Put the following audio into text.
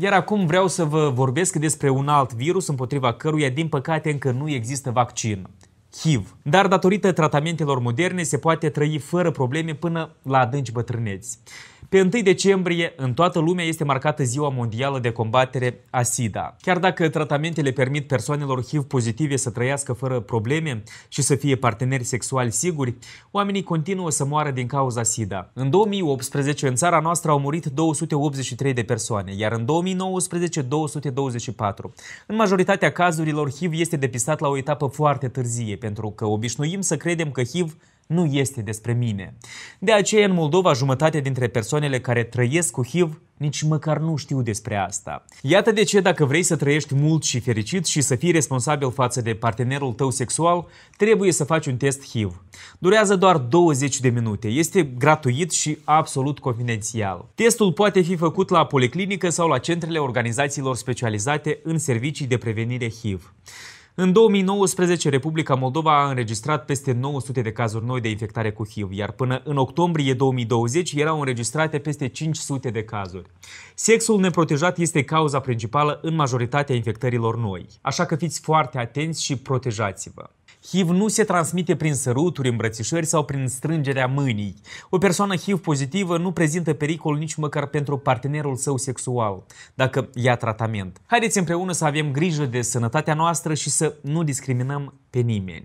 Iar acum vreau să vă vorbesc despre un alt virus împotriva căruia, din păcate, încă nu există vaccin. HIV. Dar datorită tratamentelor moderne se poate trăi fără probleme până la adânci bătrâneți. Pe 1 decembrie, în toată lumea este marcată Ziua Mondială de Combatere a SIDA. Chiar dacă tratamentele permit persoanelor HIV pozitive să trăiască fără probleme și să fie parteneri sexuali siguri, oamenii continuă să moară din cauza SIDA. În 2018, în țara noastră au murit 283 de persoane, iar în 2019, 224. În majoritatea cazurilor, HIV este depistat la o etapă foarte târzie, pentru că obișnuim să credem că HIV nu este despre mine. De aceea, în Moldova, jumătate dintre persoanele care trăiesc cu HIV nici măcar nu știu despre asta. Iată de ce, dacă vrei să trăiești mult și fericit și să fii responsabil față de partenerul tău sexual, trebuie să faci un test HIV. Durează doar 20 de minute, este gratuit și absolut confidențial. Testul poate fi făcut la policlinică sau la centrele organizațiilor specializate în servicii de prevenire HIV. În 2019, Republica Moldova a înregistrat peste 900 de cazuri noi de infectare cu HIV, iar până în octombrie 2020 erau înregistrate peste 500 de cazuri. Sexul neprotejat este cauza principală în majoritatea infectărilor noi, așa că fiți foarte atenți și protejați-vă. HIV nu se transmite prin săruturi, îmbrățișări sau prin strângerea mâinii. O persoană HIV pozitivă nu prezintă pericol nici măcar pentru partenerul său sexual, dacă ia tratament. Haideți împreună să avem grijă de sănătatea noastră și să nu discriminăm pe nimeni.